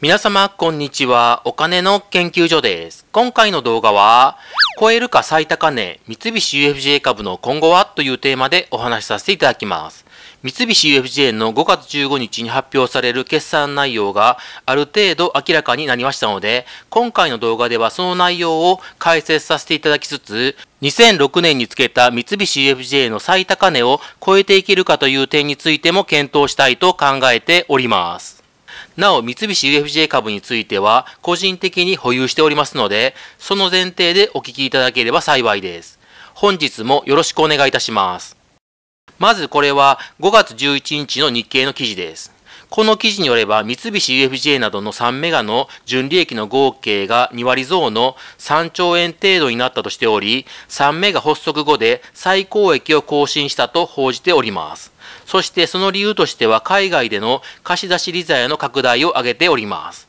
皆様、こんにちは。お金の研究所です。今回の動画は、超えるか最高値、三菱 UFJ 株の今後はというテーマでお話しさせていただきます。三菱 UFJ の5月15日に発表される決算内容がある程度明らかになりましたので、今回の動画ではその内容を解説させていただきつつ、2006年につけた三菱 UFJ の最高値を超えていけるかという点についても検討したいと考えております。なお、三菱 UFJ 株については、個人的に保有しておりますので、その前提でお聞きいただければ幸いです。本日もよろしくお願いいたします。まずこれは5月11日の日経の記事です。この記事によれば、三菱 UFJ などの3メガの純利益の合計が2割増の3兆円程度になったとしており、3メガ発足後で最高益を更新したと報じております。そしてその理由としては海外での貸出利ざやの拡大を挙げております。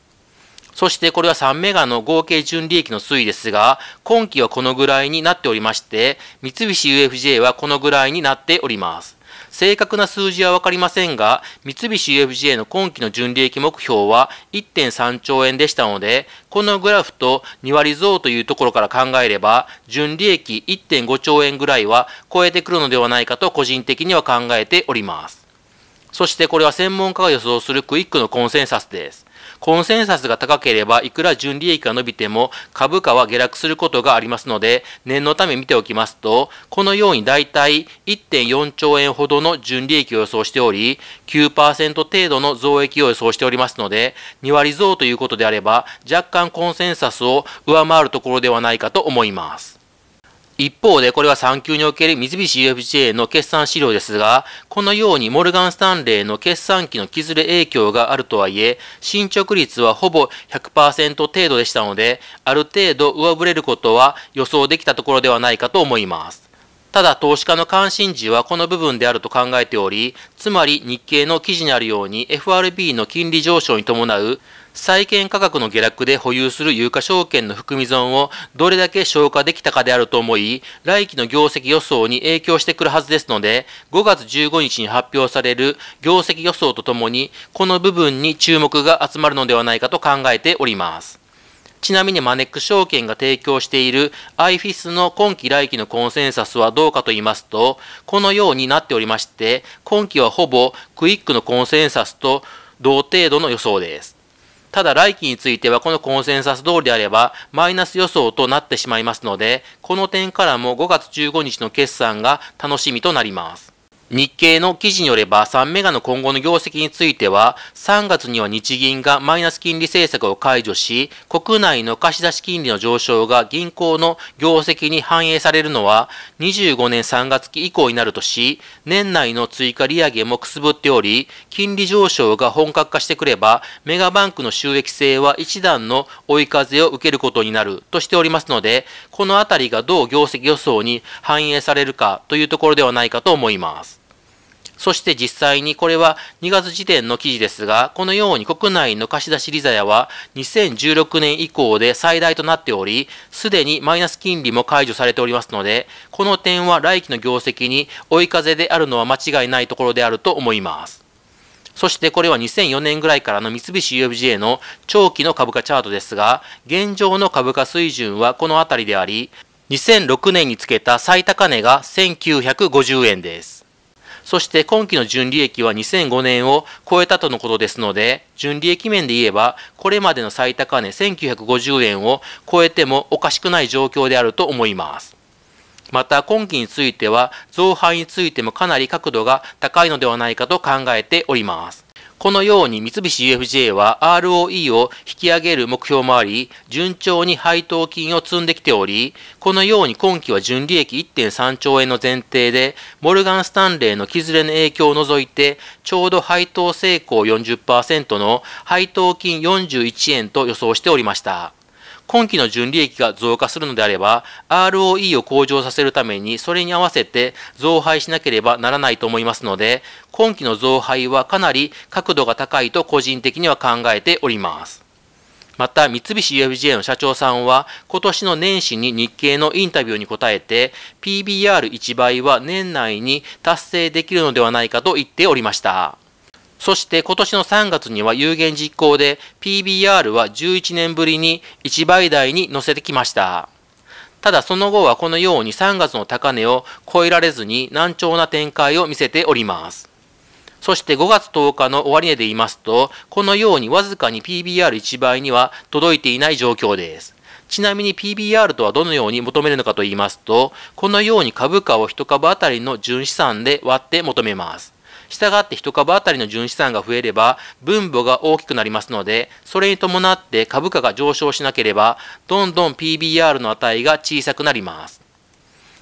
そしてこれは3メガの合計純利益の推移ですが、今期はこのぐらいになっておりまして、三菱 UFJ はこのぐらいになっております。正確な数字はわかりませんが、三菱 UFJ の今期の純利益目標は1.3兆円でしたので、このグラフと2割増というところから考えれば、純利益1.5兆円ぐらいは超えてくるのではないかと個人的には考えております。そしてこれは専門家が予想するクイックのコンセンサスです。コンセンサスが高ければ、いくら純利益が伸びても株価は下落することがありますので、念のため見ておきますと、このようにだいたい1.4兆円ほどの純利益を予想しており、9%程度の増益を予想しておりますので、2割増ということであれば、若干コンセンサスを上回るところではないかと思います。一方で、これは産休における三菱 UFJ の決算資料ですが、このようにモルガン・スタンレーの決算期の削れ影響があるとはいえ、進捗率はほぼ100%程度でしたので、ある程度上振れることは予想できたところではないかと思います。ただ、投資家の関心事はこの部分であると考えており、つまり日経の記事にあるように FRB の金利上昇に伴う債券価格の下落で保有する有価証券の含み損をどれだけ消化できたかであると思い、来期の業績予想に影響してくるはずですので、5月15日に発表される業績予想とともに、この部分に注目が集まるのではないかと考えております。ちなみにマネック証券が提供している iFIS の今期来期のコンセンサスはどうかと言いますと、このようになっておりまして、今期はほぼクイックのコンセンサスと同程度の予想です。ただ来期についてはこのコンセンサス通りであればマイナス予想となってしまいますので、この点からも5月15日の決算が楽しみとなります。日経の記事によれば3メガの今後の業績については3月には日銀がマイナス金利政策を解除し国内の貸し出し金利の上昇が銀行の業績に反映されるのは25年3月期以降になるとし年内の追加利上げもくすぶっており金利上昇が本格化してくればメガバンクの収益性は一段の追い風を受けることになるとしておりますのでこのあたりがどう業績予想に反映されるかというところではないかと思います。そして実際にこれは2月時点の記事ですが、このように国内の貸出利ザヤは2016年以降で最大となっており、すでにマイナス金利も解除されておりますので、この点は来期の業績に追い風であるのは間違いないところであると思います。そしてこれは2004年ぐらいからの三菱 UFJ の長期の株価チャートですが、現状の株価水準はこの辺りであり、2006年につけた最高値が1950円です。そして今期の純利益は2005年を超えたとのことですので、純利益面で言えば、これまでの最高値1950円を超えてもおかしくない状況であると思います。また今期については、増配についてもかなり角度が高いのではないかと考えております。このように三菱 UFJ は ROE を引き上げる目標もあり、順調に配当金を積んできており、このように今期は純利益1.3兆円の前提で、モルガン・スタンレーの木ずれの影響を除いて、ちょうど配当成功40%の配当金41円と予想しておりました。今期の純利益が増加するのであれば、ROE を向上させるために、それに合わせて増配しなければならないと思いますので、今期の増配はかなり角度が高いと個人的には考えております。また、三菱 UFJ の社長さんは、今年の年始に日経のインタビューに答えて、PBR1 倍は年内に達成できるのではないかと言っておりました。そして今年の3月には有言実行で PBR は11年ぶりに1倍台に乗せてきました。ただその後はこのように3月の高値を超えられずに難聴な展開を見せております。そして5月10日の終値で言いますと、このようにわずかに PBR1 倍には届いていない状況です。ちなみに PBR とはどのように求めるのかと言いますと、このように株価を1株当たりの純資産で割って求めます。したがって1株当たりの純資産が増えれば、分母が大きくなりますので、それに伴って株価が上昇しなければ、どんどん PBR の値が小さくなります。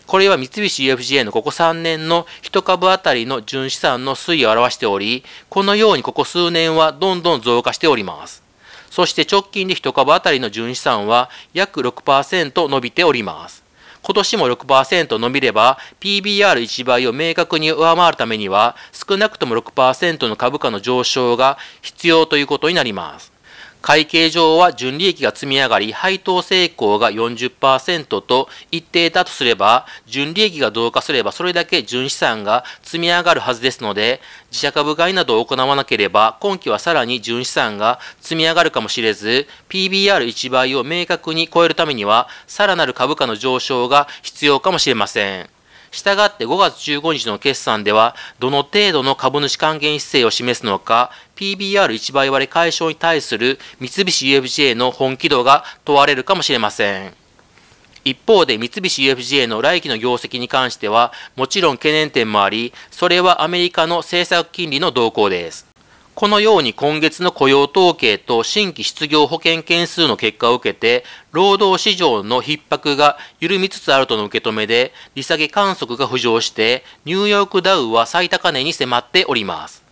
これは三菱 UFJ のここ3年の1株当たりの純資産の推移を表しており、このようにここ数年はどんどん増加しております。そして直近で1株当たりの純資産は約6%伸びております。今年も6%伸びれば PBR1 倍を明確に上回るためには少なくとも6%の株価の上昇が必要ということになります。会計上は純利益が積み上がり、配当成功が40%と一定だとすれば、純利益が増加すればそれだけ純資産が積み上がるはずですので、自社株買いなどを行わなければ、今期はさらに純資産が積み上がるかもしれず、PBR1 倍を明確に超えるためには、さらなる株価の上昇が必要かもしれません。したがって5月15日の決算では、どの程度の株主還元姿勢を示すのか、p b r 一倍割れ解消に対する三菱 UFJ の本気度が問われるかもしれません。一方で三菱 UFJ の来期の業績に関しては、もちろん懸念点もあり、それはアメリカの政策金利の動向です。このように今月の雇用統計と新規失業保険件数の結果を受けて、労働市場の逼迫が緩みつつあるとの受け止めで、利下げ観測が浮上して、ニューヨークダウは最高値に迫っております。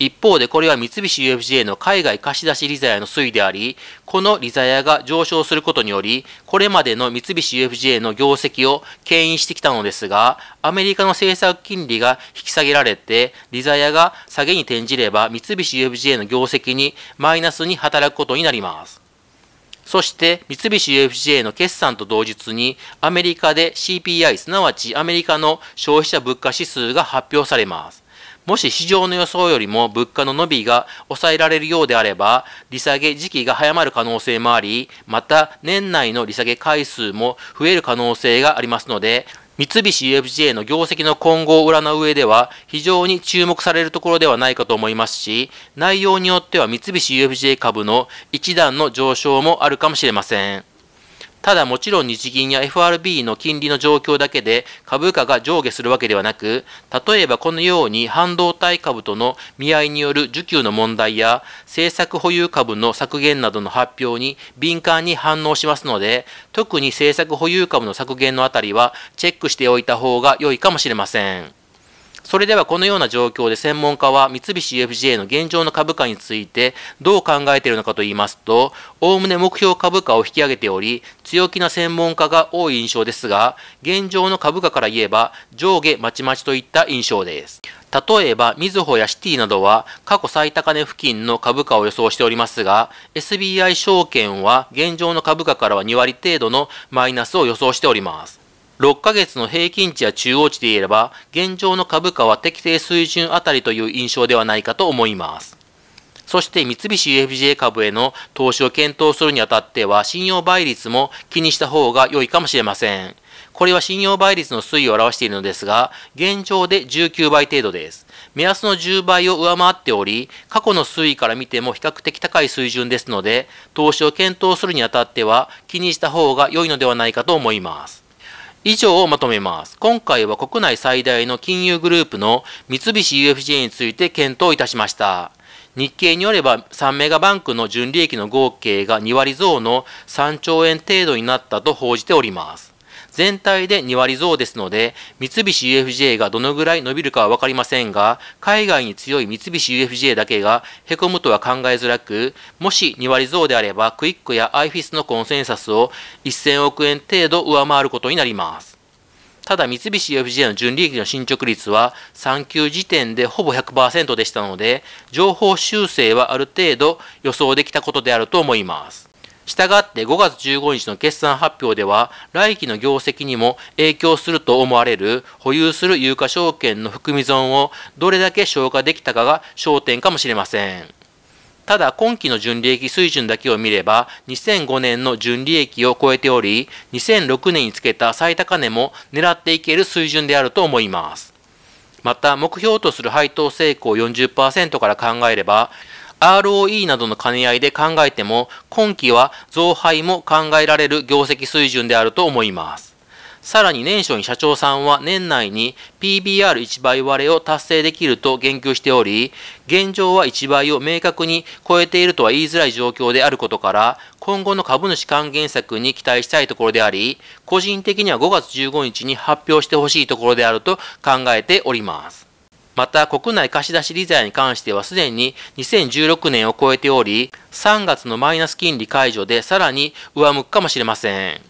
一方でこれは三菱 UFJ の海外貸出利ざやの推移であり、この利ざやが上昇することにより、これまでの三菱 UFJ の業績を牽引してきたのですが、アメリカの政策金利が引き下げられて、利ざやが下げに転じれば三菱 UFJ の業績にマイナスに働くことになります。そして三菱 UFJ の決算と同日にアメリカで CPI すなわちアメリカの消費者物価指数が発表されます。もし市場の予想よりも物価の伸びが抑えられるようであれば、利下げ時期が早まる可能性もあり、また年内の利下げ回数も増える可能性がありますので、三菱 UFJ の業績の今後を占う上では非常に注目されるところではないかと思いますし、内容によっては三菱 UFJ 株の一段の上昇もあるかもしれません。ただもちろん日銀や FRB の金利の状況だけで株価が上下するわけではなく、例えばこのように半導体株との見合いによる需給の問題や政策保有株の削減などの発表に敏感に反応しますので、特に政策保有株の削減のあたりはチェックしておいた方が良いかもしれません。それではこのような状況で専門家は三菱 UFJ の現状の株価についてどう考えているのかといいますと、おおむね目標株価を引き上げており、強気な専門家が多い印象ですが、現状の株価から言えば上下まちまちといった印象です。例えば、みずほやシティなどは過去最高値付近の株価を予想しておりますが、SBI 証券は現状の株価からは2割程度のマイナスを予想しております。6ヶ月の平均値や中央値で言えば、現状の株価は適正水準あたりという印象ではないかと思います。そして三菱 UFJ 株への投資を検討するにあたっては信用倍率も気にした方が良いかもしれません。これは信用倍率の推移を表しているのですが、現状で19倍程度です。目安の10倍を上回っており、過去の推移から見ても比較的高い水準ですので、投資を検討するにあたっては気にした方が良いのではないかと思います。以上をまとめます。今回は国内最大の金融グループの三菱 UFJ について検討いたしました。日経によれば3メガバンクの純利益の合計が2割増の3兆円程度になったと報じております。全体で2割増ですので、三菱 UFJ がどのぐらい伸びるかはわかりませんが、海外に強い三菱 UFJ だけが凹むとは考えづらく、もし2割増であれば、クイックやアイフィスのコンセンサスを1000億円程度上回ることになります。ただ三菱 UFJ の純利益の進捗率は3級時点でほぼ100%でしたので、情報修正はある程度予想できたことであると思います。したがって5月15日の決算発表では、来期の業績にも影響すると思われる保有する有価証券の含み損をどれだけ消化できたかが焦点かもしれません。ただ今期の純利益水準だけを見れば2005年の純利益を超えており2006年につけた最高値も狙っていける水準であると思いますまた目標とする配当成功40%から考えれば ROE などの兼ね合いで考えても、今期は増配も考えられる業績水準であると思います。さらに年初に社長さんは年内に PBR1 倍割れを達成できると言及しており、現状は1倍を明確に超えているとは言いづらい状況であることから、今後の株主還元策に期待したいところであり、個人的には5月15日に発表してほしいところであると考えております。また国内貸出利罪に関してはすでに2016年を超えており、3月のマイナス金利解除でさらに上向くかもしれません。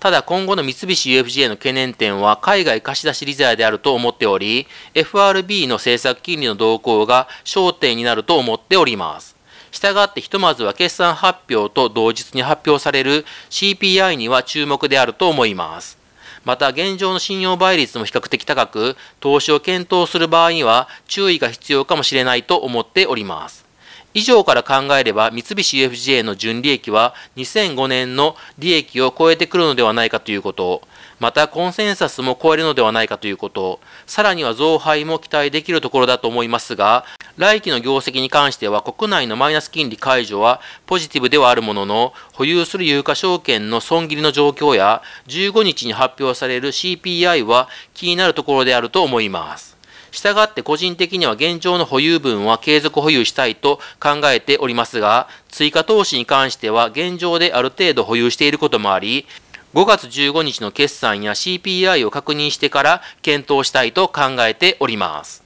ただ今後の三菱 UFJ の懸念点は海外貸出利罪であると思っており、FRB の政策金利の動向が焦点になると思っております。したがってひとまずは決算発表と同日に発表される CPI には注目であると思います。また現状の信用倍率も比較的高く、投資を検討する場合には注意が必要かもしれないと思っております。以上から考えれば三菱 UFJ の純利益は2005年の利益を超えてくるのではないかということまたコンセンサスも超えるのではないかということ、さらには増配も期待できるところだと思いますが、来期の業績に関しては国内のマイナス金利解除はポジティブではあるものの、保有する有価証券の損切りの状況や、15日に発表される CPI は気になるところであると思います。したがって個人的には現状の保有分は継続保有したいと考えておりますが、追加投資に関しては現状である程度保有していることもあり、5月15日の決算や CPI を確認してから検討したいと考えております。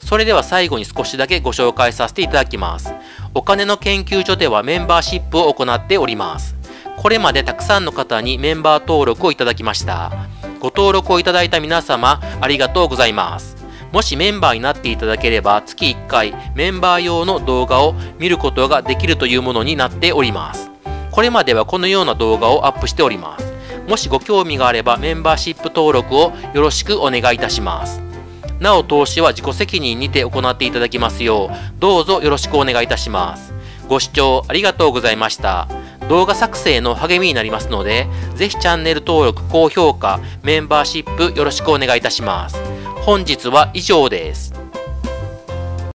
それでは最後に少しだけご紹介させていただきます。お金の研究所ではメンバーシップを行っております。これまでたくさんの方にメンバー登録をいただきました。ご登録をいただいた皆様、ありがとうございます。もしメンバーになっていただければ、月1回メンバー用の動画を見ることができるというものになっております。これまではこのような動画をアップしております。もしご興味があればメンバーシップ登録をよろしくお願いいたします。なお投資は自己責任にて行っていただきますよう、どうぞよろしくお願いいたします。ご視聴ありがとうございました。動画作成の励みになりますので、ぜひチャンネル登録、高評価、メンバーシップよろしくお願いいたします。本日は以上です。